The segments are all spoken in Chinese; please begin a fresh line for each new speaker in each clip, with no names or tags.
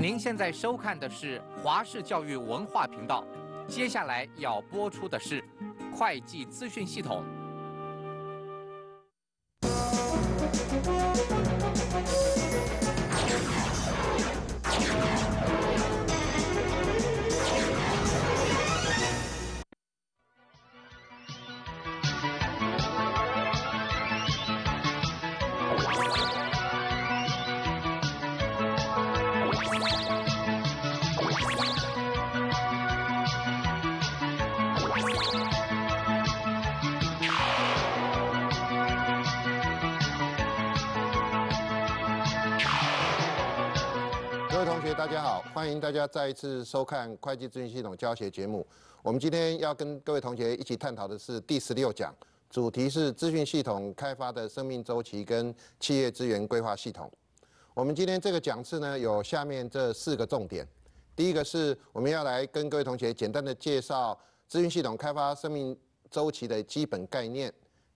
您现在收看的是华视教育文化频道，接下来要播出的是会计资讯系统。大家再一次收看会计咨询系统教学节目。我们今天要跟各位同学一起探讨的是第十六讲，主题是资讯系统开发的生命周期跟企业资源规划系统。我们今天这个讲次呢，有下面这四个重点。第一个是，我们要来跟各位同学简单的介绍资讯系统开发生命周期的基本概念。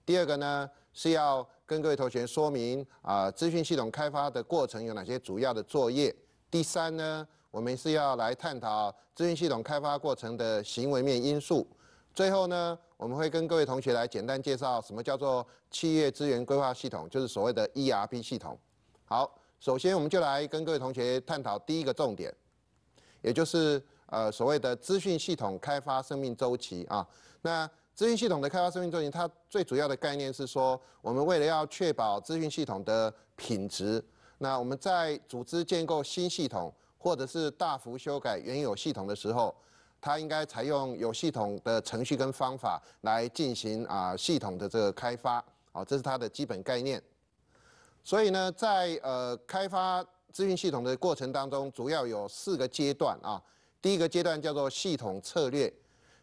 第二个呢，是要跟各位同学说明啊，资讯系统开发的过程有哪些主要的作业。第三呢？我们是要来探讨资讯系统开发过程的行为面因素。最后呢，我们会跟各位同学来简单介绍什么叫做企业资源规划系统，就是所谓的 ERP 系统。好，首先我们就来跟各位同学探讨第一个重点，也就是呃所谓的资讯系统开发生命周期啊。那资讯系统的开发生命周期，它最主要的概念是说，我们为了要确保资讯系统的品质，那我们在组织建构新系统。或者是大幅修改原有系统的时候，它应该采用有系统的程序跟方法来进行啊系统的这个开发，啊，这是它的基本概念。所以呢，在呃开发资讯系统的过程当中，主要有四个阶段啊。第一个阶段叫做系统策略，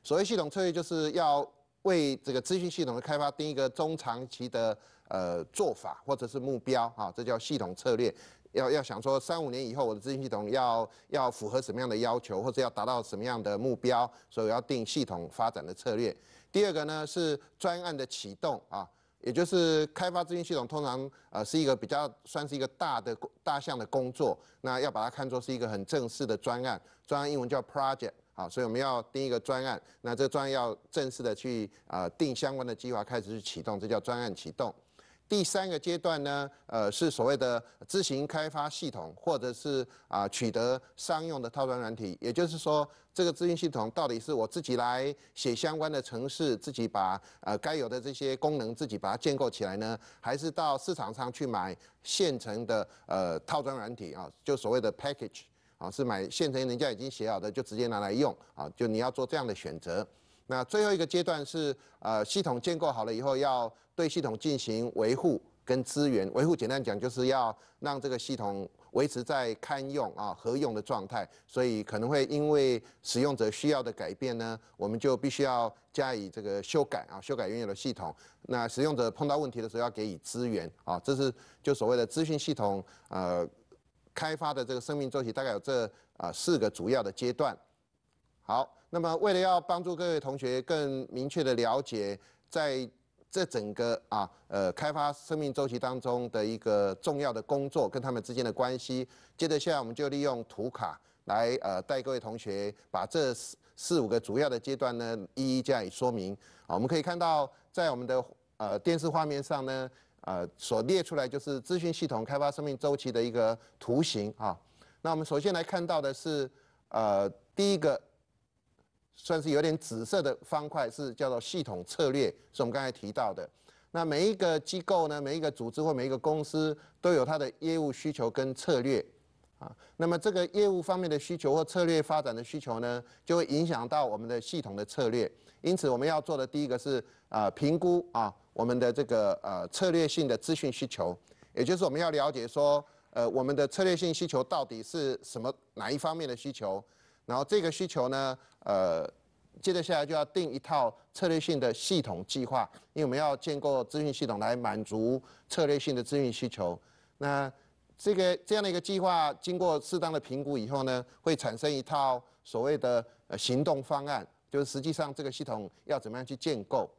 所谓系统策略就是要为这个资讯系统的开发定一个中长期的呃做法或者是目标啊，这叫系统策略。要要想说三五年以后我的资讯系统要要符合什么样的要求，或者要达到什么样的目标，所以要定系统发展的策略。第二个呢是专案的启动啊，也就是开发资讯系统通常呃是一个比较算是一个大的大项的工作，那要把它看作是一个很正式的专案，专案英文叫 project 啊，所以我们要定一个专案，那这个专案要正式的去呃定相关的计划，开始去启动，这叫专案启动。第三个阶段呢，呃，是所谓的自行开发系统，或者是啊，取得商用的套装软体。也就是说，这个资讯系统到底是我自己来写相关的程式，自己把呃该有的这些功能自己把它建构起来呢，还是到市场上去买现成的呃套装软体啊？就所谓的 package 啊，是买现成人家已经写好的，就直接拿来用啊。就你要做这样的选择。那最后一个阶段是，呃，系统建构好了以后，要对系统进行维护跟资源维护简单讲，就是要让这个系统维持在堪用啊、合用的状态。所以可能会因为使用者需要的改变呢，我们就必须要加以这个修改啊，修改原有的系统。那使用者碰到问题的时候要给予支援啊，这是就所谓的资讯系统呃开发的这个生命周期，大概有这啊四个主要的阶段。好。那么，为了要帮助各位同学更明确的了解，在这整个啊呃开发生命周期当中的一个重要的工作跟他们之间的关系，接着下来我们就利用图卡来呃带各位同学把这四四五个主要的阶段呢一一加以说明啊，我们可以看到在我们的呃电视画面上呢，呃所列出来就是资讯系统开发生命周期的一个图形啊。那我们首先来看到的是呃第一个。算是有点紫色的方块，是叫做系统策略，是我们刚才提到的。那每一个机构呢，每一个组织或每一个公司都有它的业务需求跟策略啊。那么这个业务方面的需求或策略发展的需求呢，就会影响到我们的系统的策略。因此，我们要做的第一个是啊，评估啊我们的这个呃策略性的资讯需求，也就是我们要了解说呃我们的策略性需求到底是什么哪一方面的需求，然后这个需求呢呃。接着下来就要定一套策略性的系统计划，因为我们要建构资讯系统来满足策略性的资讯需求。那这个这样的一个计划经过适当的评估以后呢，会产生一套所谓的呃行动方案，就是实际上这个系统要怎么样去建构。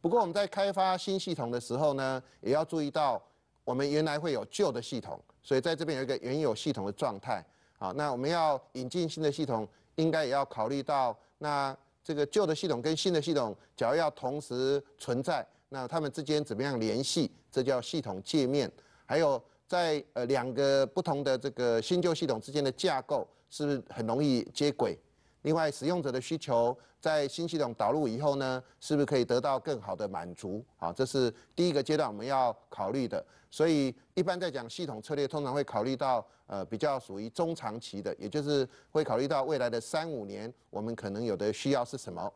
不过我们在开发新系统的时候呢，也要注意到我们原来会有旧的系统，所以在这边有一个原有系统的状态。好，那我们要引进新的系统，应该也要考虑到那。这个旧的系统跟新的系统，假如要同时存在，那它们之间怎么样联系？这叫系统界面。还有，在呃两个不同的这个新旧系统之间的架构，是不是很容易接轨。另外，使用者的需求在新系统导入以后呢，是不是可以得到更好的满足？啊，这是第一个阶段我们要考虑的。所以，一般在讲系统策略，通常会考虑到。呃，比较属于中长期的，也就是会考虑到未来的三五年，我们可能有的需要是什么？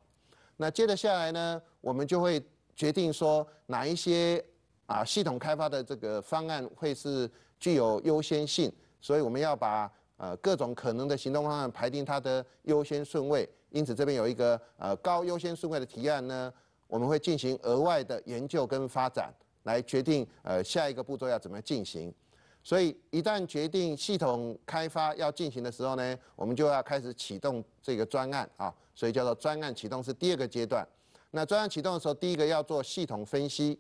那接着下来呢，我们就会决定说哪一些啊系统开发的这个方案会是具有优先性，所以我们要把呃各种可能的行动方案排定它的优先顺位。因此这边有一个呃高优先顺位的提案呢，我们会进行额外的研究跟发展，来决定呃下一个步骤要怎么样进行。所以，一旦决定系统开发要进行的时候呢，我们就要开始启动这个专案啊，所以叫做专案启动是第二个阶段。那专案启动的时候，第一个要做系统分析。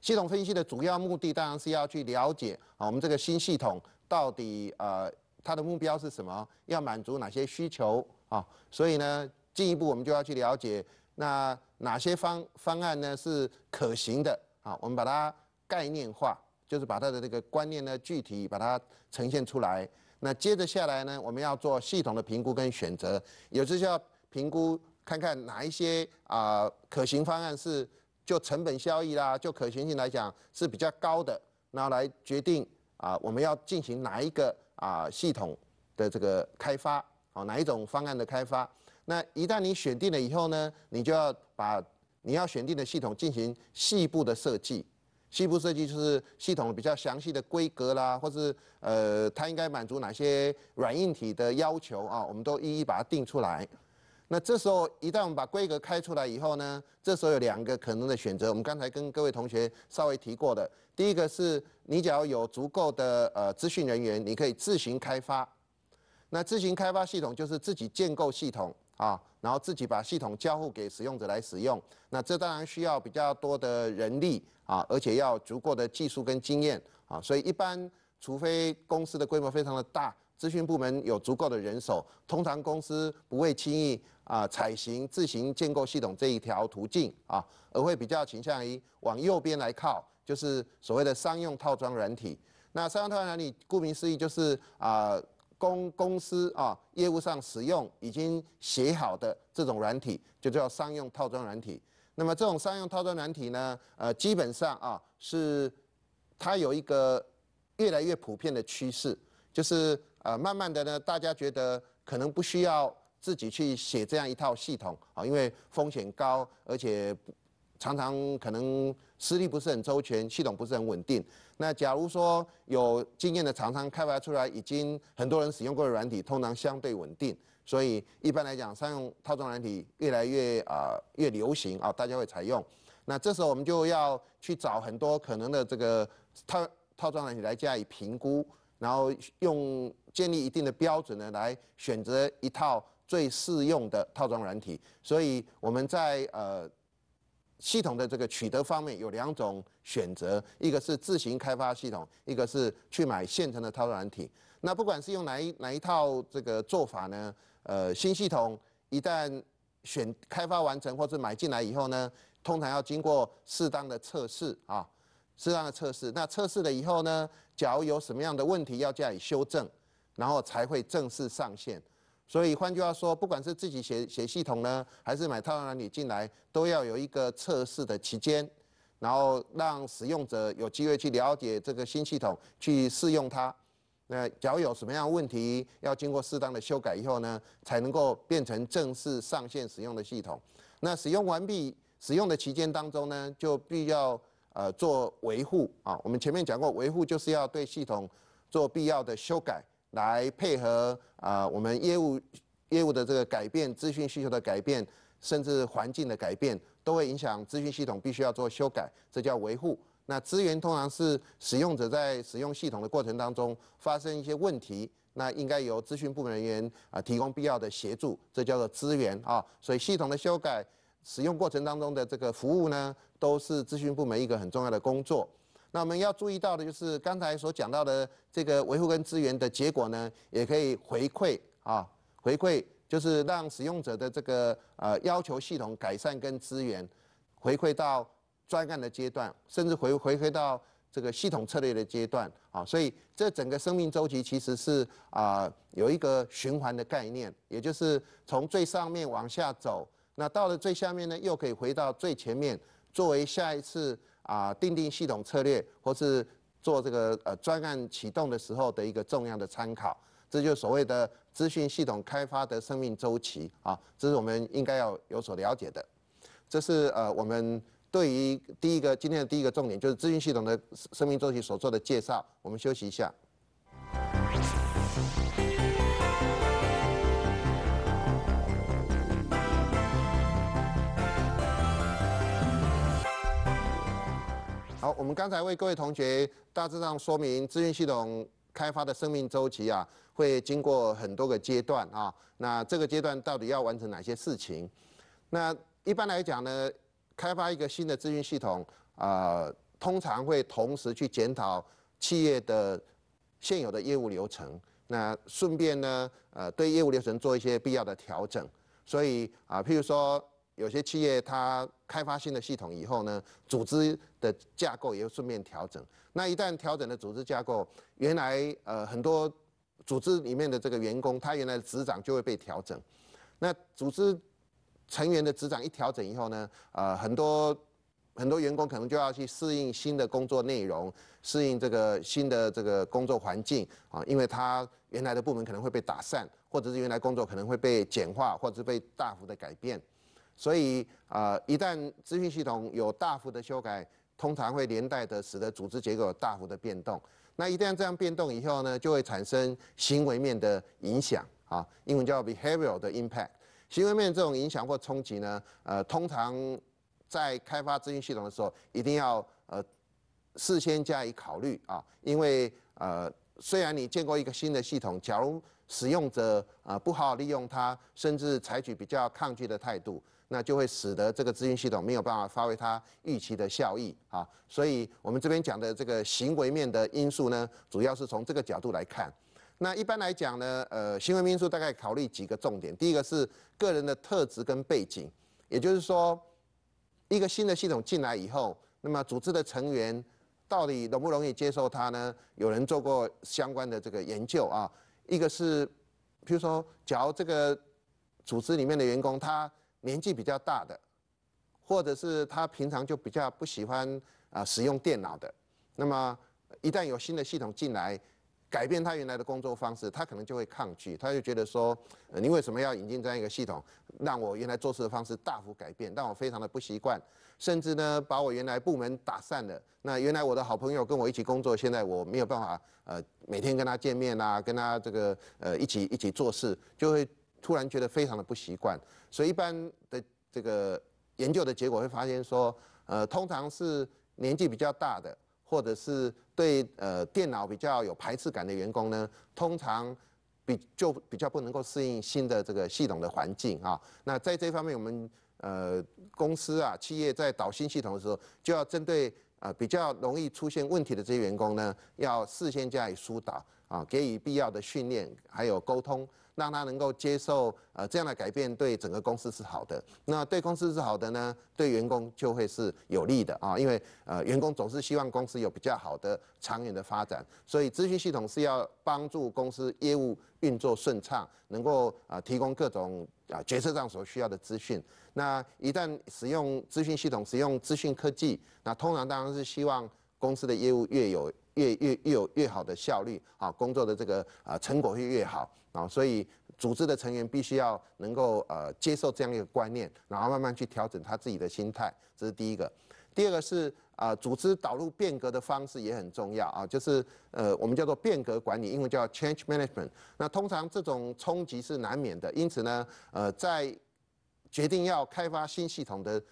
系统分析的主要目的当然是要去了解啊，我们这个新系统到底啊它的目标是什么，要满足哪些需求啊。所以呢，进一步我们就要去了解那哪些方方案呢是可行的啊，我们把它概念化。就是把它的这个观念呢具体把它呈现出来，那接着下来呢我们要做系统的评估跟选择，有时候要评估看看哪一些啊可行方案是就成本效益啦，就可行性来讲是比较高的，然后来决定啊我们要进行哪一个啊系统的这个开发，好哪一种方案的开发，那一旦你选定了以后呢，你就要把你要选定的系统进行细部的设计。西部设计就是系统比较详细的规格啦，或是呃，它应该满足哪些软硬体的要求啊？我们都一一把它定出来。那这时候一旦我们把规格开出来以后呢，这时候有两个可能的选择。我们刚才跟各位同学稍微提过的，第一个是你只要有足够的呃资讯人员，你可以自行开发。那自行开发系统就是自己建构系统。啊，然后自己把系统交付给使用者来使用，那这当然需要比较多的人力啊，而且要足够的技术跟经验啊，所以一般除非公司的规模非常的大，咨询部门有足够的人手，通常公司不会轻易啊采行自行建构系统这一条途径啊，而会比较倾向于往右边来靠，就是所谓的商用套装软体。那商用套装软体，顾名思义就是啊。公公司啊，业务上使用已经写好的这种软体，就叫商用套装软体。那么这种商用套装软体呢，呃，基本上啊，是它有一个越来越普遍的趋势，就是呃，慢慢的呢，大家觉得可能不需要自己去写这样一套系统啊，因为风险高，而且。常常可能实力不是很周全，系统不是很稳定。那假如说有经验的厂商开发出来，已经很多人使用过的软体，通常相对稳定。所以一般来讲，商用套装软体越来越啊越流行啊，大家会采用。那这时候我们就要去找很多可能的这个套套装软体来加以评估，然后用建立一定的标准呢，来选择一套最适用的套装软体。所以我们在呃。系统的这个取得方面有两种选择，一个是自行开发系统，一个是去买现成的套软体。那不管是用哪一哪一套这个做法呢？呃，新系统一旦选开发完成或是买进来以后呢，通常要经过适当的测试啊，适当的测试。那测试了以后呢，假如有什么样的问题要加以修正，然后才会正式上线。所以换句话说，不管是自己写写系统呢，还是买套软体进来，都要有一个测试的期间，然后让使用者有机会去了解这个新系统，去试用它。那只要有什么样问题，要经过适当的修改以后呢，才能够变成正式上线使用的系统。那使用完毕使用的期间当中呢，就必要呃做维护啊。我们前面讲过，维护就是要对系统做必要的修改。来配合啊，我们业务业务的这个改变，资讯需求的改变，甚至环境的改变，都会影响资讯系统必须要做修改，这叫维护。那资源通常是使用者在使用系统的过程当中发生一些问题，那应该由资讯部门人员啊提供必要的协助，这叫做资源啊。所以系统的修改、使用过程当中的这个服务呢，都是资讯部门一个很重要的工作。那我们要注意到的就是刚才所讲到的这个维护跟资源的结果呢，也可以回馈啊，回馈就是让使用者的这个呃要求系统改善跟资源回馈到专案的阶段，甚至回回馈到这个系统策略的阶段啊。所以这整个生命周期其实是啊有一个循环的概念，也就是从最上面往下走，那到了最下面呢，又可以回到最前面，作为下一次。啊，定定系统策略，或是做这个呃专案启动的时候的一个重要的参考，这就是所谓的资讯系统开发的生命周期啊，这是我们应该要有所了解的。这是呃我们对于第一个今天的第一个重点，就是资讯系统的生命周期所做的介绍。我们休息一下。我们刚才为各位同学大致上说明资讯系统开发的生命周期啊，会经过很多个阶段啊。那这个阶段到底要完成哪些事情？那一般来讲呢，开发一个新的资讯系统啊，通常会同时去检讨企业的现有的业务流程，那顺便呢，呃，对业务流程做一些必要的调整。所以啊，譬如说。有些企业它开发新的系统以后呢，组织的架构也会顺便调整。那一旦调整了组织架构，原来呃很多组织里面的这个员工，他原来的职掌就会被调整。那组织成员的职掌一调整以后呢，呃很多很多员工可能就要去适应新的工作内容，适应这个新的这个工作环境啊，因为他原来的部门可能会被打散，或者是原来工作可能会被简化，或者是被大幅的改变。所以，呃，一旦资讯系统有大幅的修改，通常会连带的使得组织结构有大幅的变动。那一旦这样变动以后呢，就会产生行为面的影响，啊，英文叫 behavioral 的 impact。行为面这种影响或冲击呢，呃，通常在开发资讯系统的时候，一定要呃事先加以考虑啊，因为呃。虽然你见过一个新的系统，假如使用者啊不好好利用它，甚至采取比较抗拒的态度，那就会使得这个资讯系统没有办法发挥它预期的效益啊。所以，我们这边讲的这个行为面的因素呢，主要是从这个角度来看。那一般来讲呢，呃，行为因素大概考虑几个重点。第一个是个人的特质跟背景，也就是说，一个新的系统进来以后，那么组织的成员。到底容不容易接受它呢？有人做过相关的这个研究啊。一个是，比如说，假如这个组织里面的员工他年纪比较大的，或者是他平常就比较不喜欢啊使用电脑的，那么一旦有新的系统进来，改变他原来的工作方式，他可能就会抗拒，他就觉得说，你为什么要引进这样一个系统，让我原来做事的方式大幅改变，让我非常的不习惯。甚至呢，把我原来部门打散了。那原来我的好朋友跟我一起工作，现在我没有办法，呃，每天跟他见面啊，跟他这个呃一起一起做事，就会突然觉得非常的不习惯。所以一般的这个研究的结果会发现说，呃，通常是年纪比较大的，或者是对呃电脑比较有排斥感的员工呢，通常比就比较不能够适应新的这个系统的环境啊。那在这方面我们。呃，公司啊，企业在导新系统的时候，就要针对啊比较容易出现问题的这些员工呢，要事先加以疏导啊，给予必要的训练，还有沟通，让他能够接受呃这样的改变，对整个公司是好的。那对公司是好的呢，对员工就会是有利的啊，因为呃员工总是希望公司有比较好的长远的发展，所以资讯系统是要帮助公司业务运作顺畅，能够啊提供各种。啊，决策上所需要的资讯，那一旦使用资讯系统，使用资讯科技，那通常当然是希望公司的业务越有越越越有越好的效率啊，工作的这个啊成果会越好啊，所以组织的成员必须要能够呃接受这样一个观念，然后慢慢去调整他自己的心态，这是第一个。第二个是啊，组织导入变革的方式也很重要啊，就是呃，我们叫做变革管理，因为叫 change management。那通常这种冲击是难免的，因此呢，呃，在决定要开发新系统的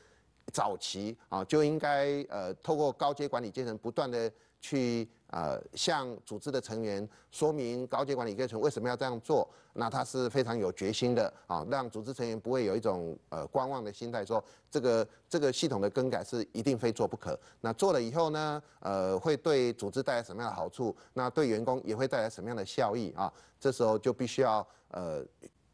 早期啊，就应该呃，透过高阶管理阶层不断的去。呃，向组织的成员说明高级管理层为什么要这样做，那他是非常有决心的啊，让组织成员不会有一种呃观望的心态，说这个这个系统的更改是一定非做不可。那做了以后呢，呃，会对组织带来什么样的好处？那对员工也会带来什么样的效益啊？这时候就必须要呃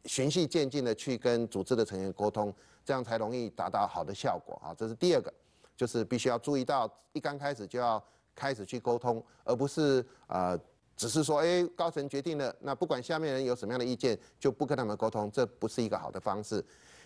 循序渐进的去跟组织的成员沟通，这样才容易达到好的效果啊。这是第二个，就是必须要注意到，一刚开始就要。开始去沟通，而不是呃，只是说哎，高层决定了，那不管下面人有什么样的意见，就不跟他们沟通，这不是一个好的方式。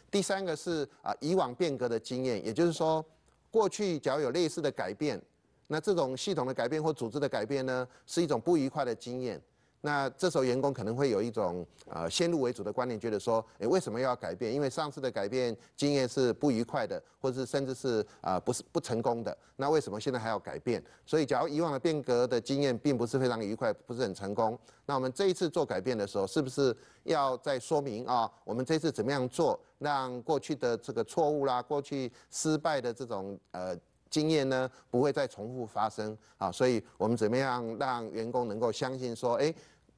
第三个是啊，以往变革的经验，也就是说，过去只要有类似的改变，那这种系统的改变或组织的改变呢，是一种不愉快的经验。那这时候员工可能会有一种呃先入为主的观念，觉得说，诶为什么要改变？因为上次的改变经验是不愉快的，或者是甚至是呃不是不成功的。那为什么现在还要改变？所以，假如以往的变革的经验并不是非常愉快，不是很成功，那我们这一次做改变的时候，是不是要再说明啊？我们这次怎么样做，让过去的这个错误啦，过去失败的这种呃经验呢，不会再重复发生啊？所以我们怎么样让员工能够相信说，诶？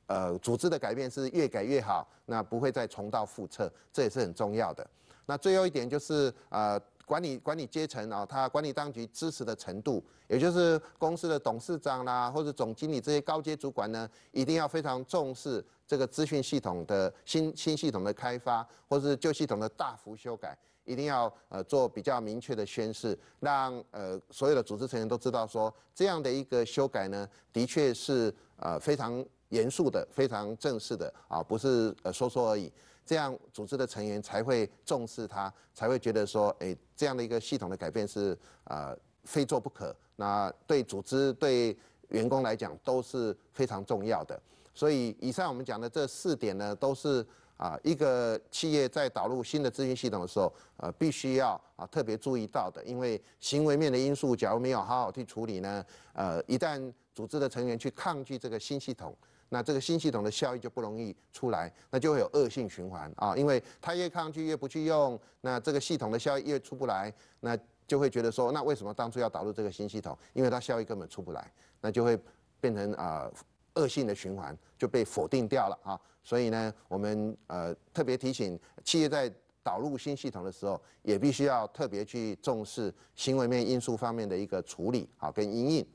呃，组织的改变是越改越好，那不会再重蹈覆辙，这也是很重要的。那最后一点就是，呃，管理管理阶层啊，他管理当局支持的程度，也就是公司的董事长啦，或者总经理这些高阶主管呢，一定要非常重视这个资讯系统的新新系统的开发，或是旧系统的大幅修改，一定要呃做比较明确的宣示，让呃所有的组织成员都知道说，这样的一个修改呢，的确是呃非常。严肃的、非常正式的啊，不是呃说说而已，这样组织的成员才会重视它，才会觉得说，哎，这样的一个系统的改变是啊非做不可。那对组织、对员工来讲都是非常重要的。所以以上我们讲的这四点呢，都是啊一个企业在导入新的咨询系统的时候，呃，必须要啊特别注意到的，因为行为面的因素，假如没有好好去处理呢，呃，一旦组织的成员去抗拒这个新系统。那这个新系统的效益就不容易出来，那就会有恶性循环啊，因为它越抗拒越不去用，那这个系统的效益越出不来，那就会觉得说，那为什么当初要导入这个新系统？因为它效益根本出不来，那就会变成啊恶性的循环，就被否定掉了啊。所以呢，我们呃特别提醒企业在导入新系统的时候，也必须要特别去重视新闻面因素方面的一个处理啊跟应用，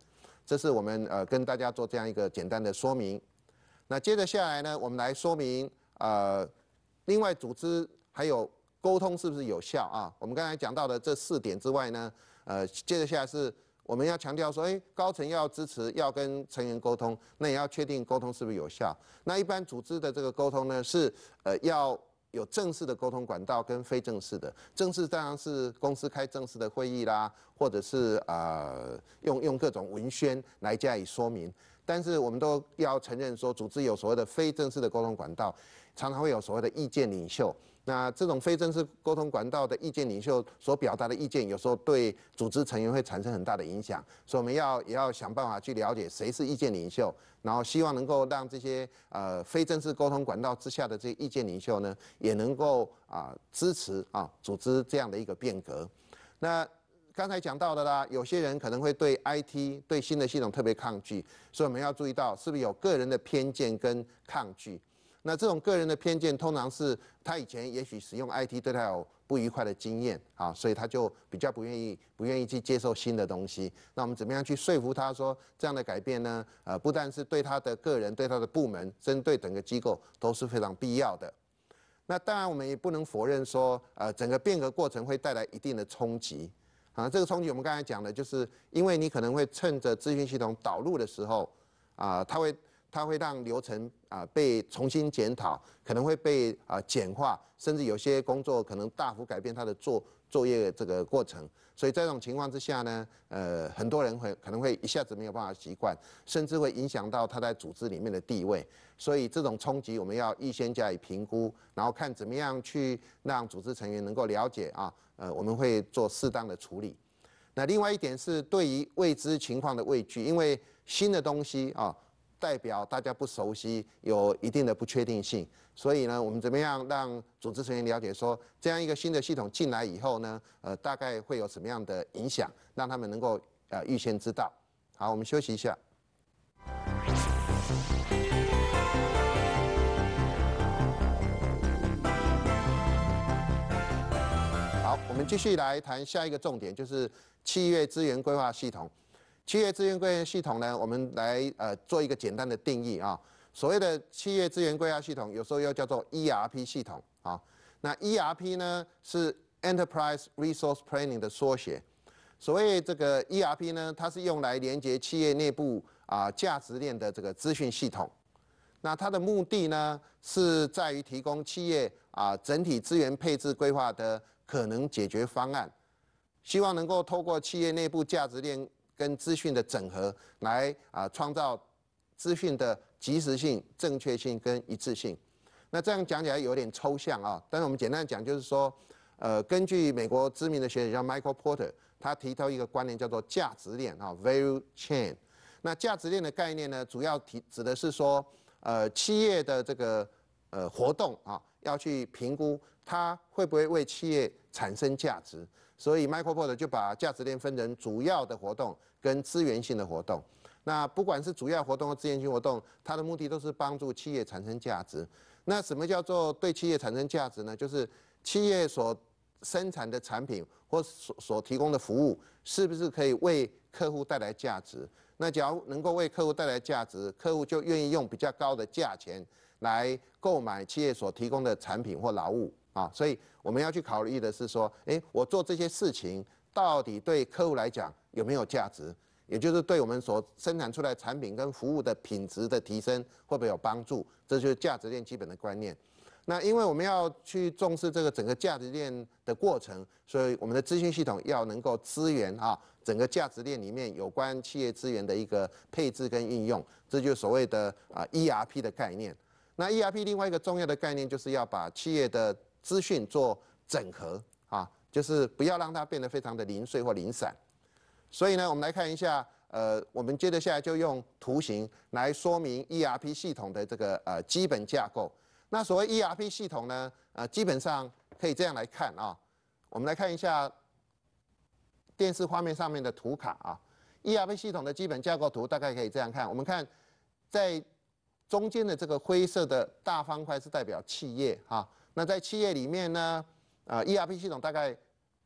这是我们呃跟大家做这样一个简单的说明。那接着下来呢，我们来说明呃，另外组织还有沟通是不是有效啊？我们刚才讲到的这四点之外呢，呃，接着下来是我们要强调说，哎，高层要支持，要跟成员沟通，那也要确定沟通是不是有效。那一般组织的这个沟通呢，是呃要有正式的沟通管道跟非正式的，正式当然是公司开正式的会议啦，或者是啊用用各种文宣来加以说明。但是我们都要承认说，组织有所谓的非正式的沟通管道，常常会有所谓的意见领袖。那这种非正式沟通管道的意见领袖所表达的意见，有时候对组织成员会产生很大的影响。所以我们要也要想办法去了解谁是意见领袖，然后希望能够让这些呃非正式沟通管道之下的这意见领袖呢，也能够啊支持啊组织这样的一个变革。那刚才讲到的啦，有些人可能会对 IT、对新的系统特别抗拒，所以我们要注意到是不是有个人的偏见跟抗拒。那这种个人的偏见，通常是他以前也许使用 IT 对他有不愉快的经验啊，所以他就比较不愿意、不愿意去接受新的东西。那我们怎么样去说服他说这样的改变呢？呃，不但是对他的个人、对他的部门、针对整个机构都是非常必要的。那当然我们也不能否认说，呃，整个变革过程会带来一定的冲击。啊，这个冲击我们刚才讲的，就是因为你可能会趁着资讯系统导入的时候，啊，它会它会让流程啊被重新检讨，可能会被啊简化，甚至有些工作可能大幅改变它的做。作业这个过程，所以在这种情况之下呢，呃，很多人会可能会一下子没有办法习惯，甚至会影响到他在组织里面的地位。所以这种冲击，我们要预先加以评估，然后看怎么样去让组织成员能够了解啊，呃，我们会做适当的处理。那另外一点是对于未知情况的畏惧，因为新的东西啊。代表大家不熟悉，有一定的不确定性，所以呢，我们怎么样让组织成员了解说这样一个新的系统进来以后呢，呃，大概会有什么样的影响，让他们能够呃预先知道。好，我们休息一下。好，我们继续来谈下一个重点，就是企业资源规划系统。企业资源规划系统呢，我们来呃做一个简单的定义啊。所谓的企业资源规划系统，有时候又叫做 ERP 系统啊。那 ERP 呢是 Enterprise Resource Planning 的缩写。所谓这个 ERP 呢，它是用来连接企业内部啊价值链的这个资讯系统。那它的目的呢是在于提供企业啊整体资源配置规划的可能解决方案，希望能够透过企业内部价值链。跟资讯的整合，来啊创造资讯的及时性、正确性跟一致性。那这样讲起来有点抽象啊，但是我们简单讲，就是说，呃，根据美国知名的学者叫 Michael Porter，他提到一个观念叫做价值链啊 （Value Chain）。那价值链的概念呢，主要提指的是说，呃，企业的这个呃活动啊，要去评估它会不会为企业产生价值。所以 Michael Porter 就把价值链分成主要的活动。跟资源性的活动，那不管是主要活动和资源性活动，它的目的都是帮助企业产生价值。那什么叫做对企业产生价值呢？就是企业所生产的产品或所所提供的服务，是不是可以为客户带来价值？那假如能够为客户带来价值，客户就愿意用比较高的价钱来购买企业所提供的产品或劳务啊。所以我们要去考虑的是说，诶，我做这些事情。到底对客户来讲有没有价值？也就是对我们所生产出来产品跟服务的品质的提升会不会有帮助？这就是价值链基本的观念。那因为我们要去重视这个整个价值链的过程，所以我们的资讯系统要能够支援啊整个价值链里面有关企业资源的一个配置跟应用，这就是所谓的啊 ERP 的概念。那 ERP 另外一个重要的概念就是要把企业的资讯做整合。就是不要让它变得非常的零碎或零散，所以呢，我们来看一下，呃，我们接着下来就用图形来说明 ERP 系统的这个呃基本架构。那所谓 ERP 系统呢，呃，基本上可以这样来看啊。我们来看一下电视画面上面的图卡啊，ERP 系统的基本架构图大概可以这样看。我们看在中间的这个灰色的大方块是代表企业啊，那在企业里面呢？啊，ERP 系统大概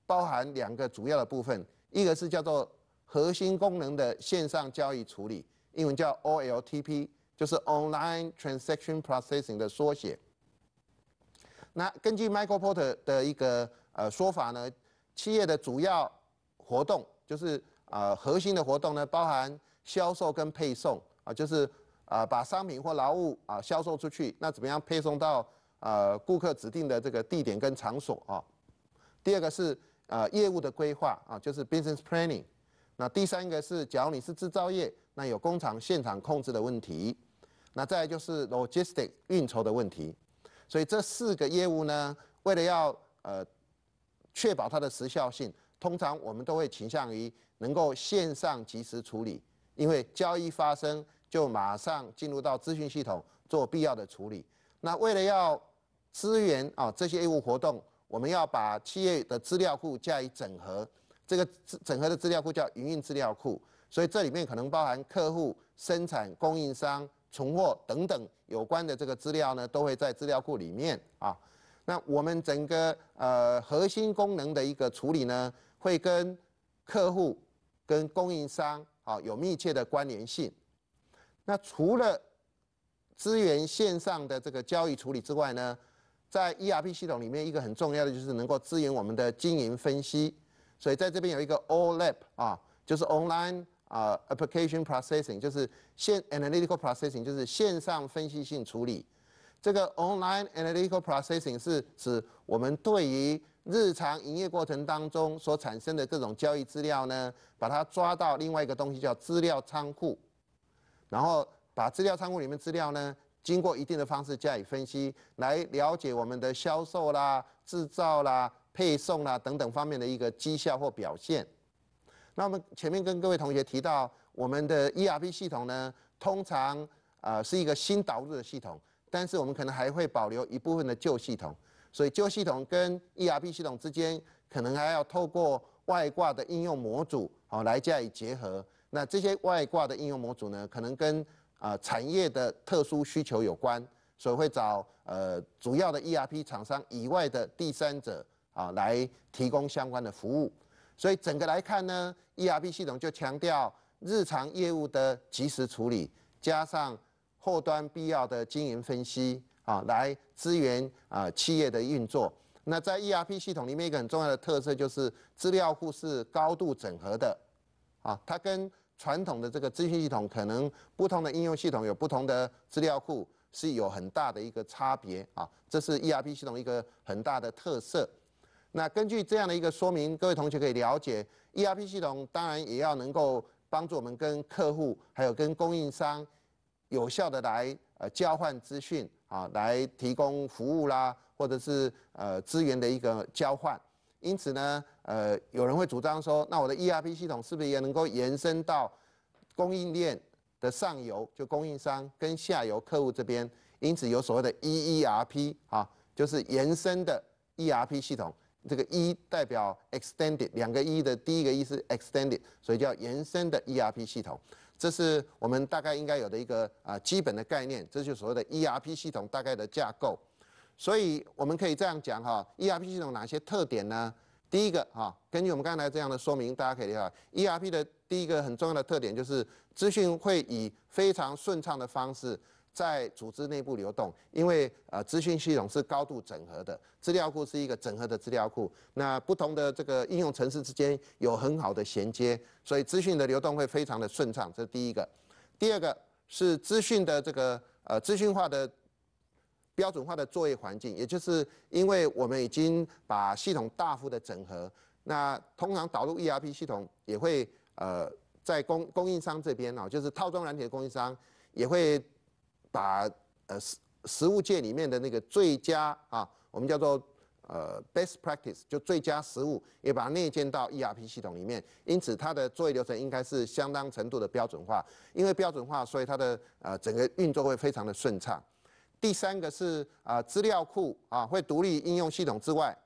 包含两个主要的部分，一个是叫做核心功能的线上交易处理，英文叫 OLTP，就是 Online Transaction Processing 的缩写。那根据 Michael Porter 的一个呃说法呢，企业的主要活动就是呃核心的活动呢，包含销售跟配送啊，就是啊把商品或劳务啊销售出去，那怎么样配送到？呃，顾客指定的这个地点跟场所啊，第二个是呃业务的规划啊，就是 business planning。那第三个是，假如你是制造业，那有工厂现场控制的问题，那再就是 logistic 运筹的问题。所以这四个业务呢，为了要呃确保它的时效性，通常我们都会倾向于能够线上及时处理，因为交易发生就马上进入到资讯系统做必要的处理。那为了要支援啊这些业务活动，我们要把企业的资料库加以整合。这个整合的资料库叫营运资料库，所以这里面可能包含客户、生产、供应商、存货等等有关的这个资料呢，都会在资料库里面啊。那我们整个呃核心功能的一个处理呢，会跟客户跟供应商啊有密切的关联性。那除了支援线上的这个交易处理之外呢，在 ERP 系统里面一个很重要的就是能够支援我们的经营分析，所以在这边有一个 OLAP 啊，就是 Online 啊 Application Processing，就是线 Analytical Processing，就是线上分析性处理。这个 Online Analytical Processing 是指我们对于日常营业过程当中所产生的各种交易资料呢，把它抓到另外一个东西叫资料仓库，然后。把资料仓库里面资料呢，经过一定的方式加以分析，来了解我们的销售啦、制造啦、配送啦等等方面的一个绩效或表现。那我们前面跟各位同学提到，我们的 ERP 系统呢，通常啊是一个新导入的系统，但是我们可能还会保留一部分的旧系统，所以旧系统跟 ERP 系统之间可能还要透过外挂的应用模组，好来加以结合。那这些外挂的应用模组呢，可能跟啊，产业的特殊需求有关，所以会找呃主要的 ERP 厂商以外的第三者啊来提供相关的服务。所以整个来看呢，ERP 系统就强调日常业务的及时处理，加上后端必要的经营分析啊，来支援啊企业的运作。那在 ERP 系统里面，一个很重要的特色就是资料库是高度整合的，啊，它跟传统的这个资讯系统，可能不同的应用系统有不同的资料库，是有很大的一个差别啊。这是 ERP 系统一个很大的特色。那根据这样的一个说明，各位同学可以了解 ERP 系统，当然也要能够帮助我们跟客户还有跟供应商有效的来呃交换资讯啊，来提供服务啦，或者是呃资源的一个交换。因此呢，呃，有人会主张说，那我的 ERP 系统是不是也能够延伸到供应链的上游，就供应商跟下游客户这边？因此有所谓的 EERP 啊，就是延伸的 ERP 系统。这个 E 代表 Extended，两个 E 的第一个 E 是 Extended，所以叫延伸的 ERP 系统。这是我们大概应该有的一个啊基本的概念，这就是所谓的 ERP 系统大概的架构。所以我们可以这样讲哈，ERP 系统哪些特点呢？第一个哈，根据我们刚才这样的说明，大家可以看 e r p 的第一个很重要的特点就是资讯会以非常顺畅的方式在组织内部流动，因为呃资讯系统是高度整合的，资料库是一个整合的资料库，那不同的这个应用程式之间有很好的衔接，所以资讯的流动会非常的顺畅，这是第一个。第二个是资讯的这个呃资讯化的。标准化的作业环境，也就是因为我们已经把系统大幅的整合，那通常导入 ERP 系统也会呃，在供供应商这边哦，就是套装软体的供应商也会把呃食食物界里面的那个最佳啊，我们叫做呃 best practice 就最佳食物，也把它内建到 ERP 系统里面。因此，它的作业流程应该是相当程度的标准化。因为标准化，所以它的呃整个运作会非常的顺畅。第三个是啊，资料库啊会独立应用系统之外，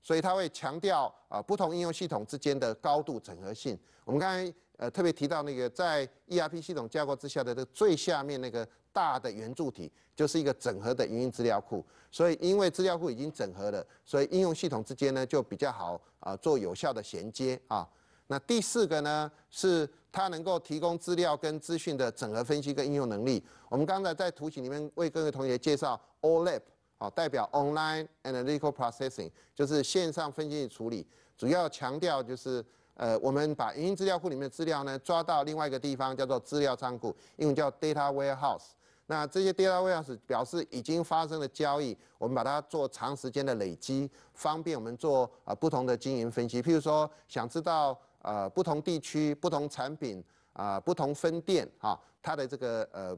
所以它会强调啊不同应用系统之间的高度整合性。我们刚才呃特别提到那个在 ERP 系统架构之下的这最下面那个大的圆柱体，就是一个整合的营运资料库。所以因为资料库已经整合了，所以应用系统之间呢就比较好啊做有效的衔接啊。那第四个呢是。它能够提供资料跟资讯的整合分析跟应用能力。我们刚才在图形里面为各位同学介绍 OLAP，啊，代表 Online and l i c a l Processing，就是线上分析处理。主要强调就是，呃，我们把营运资料库里面的资料呢抓到另外一个地方，叫做资料仓库，英文叫 Data Warehouse。那这些 Data Warehouse 表示已经发生了交易，我们把它做长时间的累积，方便我们做啊不同的经营分析。譬如说，想知道。呃，不同地区、不同产品、啊，不同分店，哈，它的这个呃，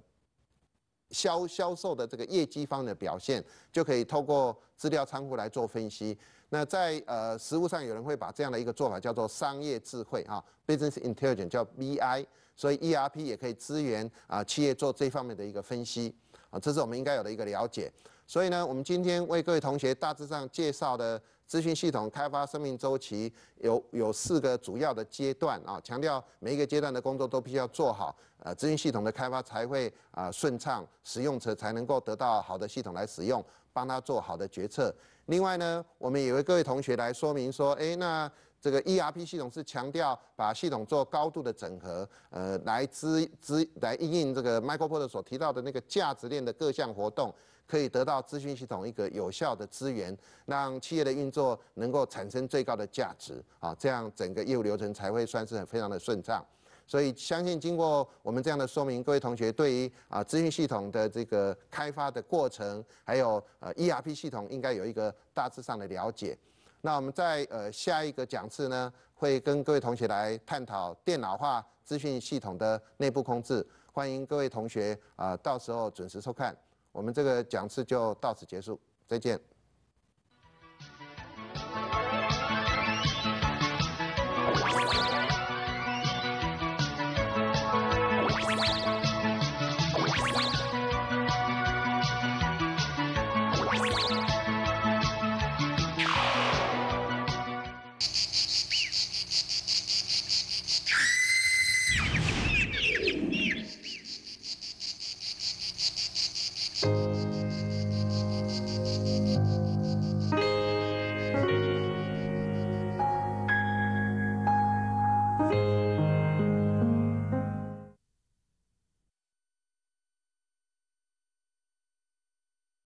销销售的这个业绩方的表现，就可以透过资料仓库来做分析。那在呃实物上，有人会把这样的一个做法叫做商业智慧，啊 b u s i n e s s intelligence 叫 BI，所以 ERP 也可以支援啊企业做这方面的一个分析，啊，这是我们应该有的一个了解。所以呢，我们今天为各位同学大致上介绍的。咨询系统开发生命周期有有四个主要的阶段啊，强调每一个阶段的工作都必须要做好，呃，咨询系统的开发才会啊顺畅，使用者才能够得到好的系统来使用，帮他做好的决策。另外呢，我们也为各位同学来说明说，哎，那这个 ERP 系统是强调把系统做高度的整合，呃，来支支来应用这个 Michael Porter 所提到的那个价值链的各项活动。可以得到资讯系统一个有效的资源，让企业的运作能够产生最高的价值啊，这样整个业务流程才会算是非常的顺畅。所以，相信经过我们这样的说明，各位同学对于啊资讯系统的这个开发的过程，还有呃 ERP 系统，应该有一个大致上的了解。那我们在呃下一个讲次呢，会跟各位同学来探讨电脑化资讯系统的内部控制，欢迎各位同学啊，到时候准时收看。我们这个讲次就到此结束，再见。